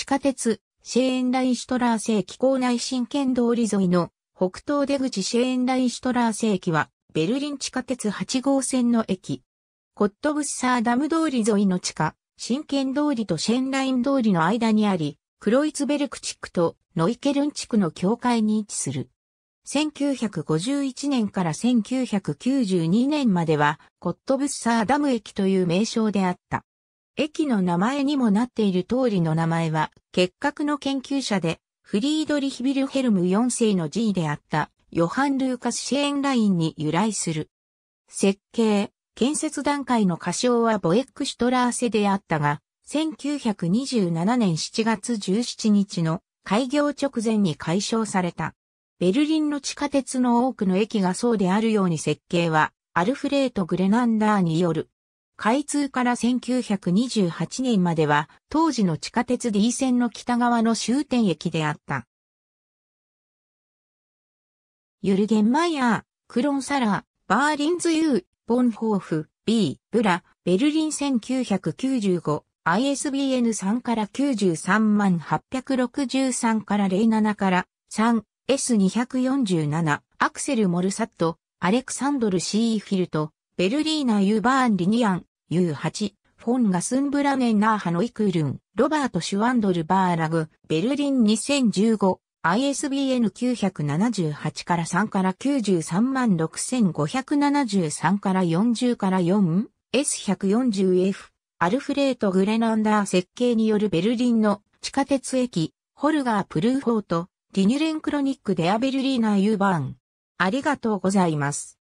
地下鉄、シェーンライシュトラー世紀構内新県通り沿いの北東出口シェーンライシュトラー世紀はベルリン地下鉄8号線の駅。コットブスサーダム通り沿いの地下、新県通りとシェーンライン通りの間にあり、クロイツベルク地区とノイケルン地区の境界に位置する。1951年から1992年まではコットブスサーダム駅という名称であった。駅の名前にもなっている通りの名前は、結核の研究者で、フリードリヒビルヘルム4世の G であった、ヨハン・ルーカス・シェーンラインに由来する。設計、建設段階の歌唱はボエック・シュトラーセであったが、1927年7月17日の開業直前に解消された。ベルリンの地下鉄の多くの駅がそうであるように設計は、アルフレート・グレナンダーによる開通から1928年までは、当時の地下鉄 D 線の北側の終点駅であった。ユルゲンマイヤー、クロンサラー、バーリンズユー、ボンホーフ、B、ブラ、ベルリン1995、ISBN 3から93万863から07から3、S247、アクセル・モルサット、アレクサンドル・シーフィルト、ベルリーナ・ユーバーン・リニアン、U8、フォンガスンブラネンナーハノイクールン、ロバート・シュワンドル・バーラグ、ベルリン2015、ISBN 978から3から93万6573から40から 4S140F、アルフレート・グレナンダー設計によるベルリンの地下鉄駅、ホルガー・プルーフォート、リニュレンクロニック・デア・ベルリーナー・ユーバーン。ありがとうございます。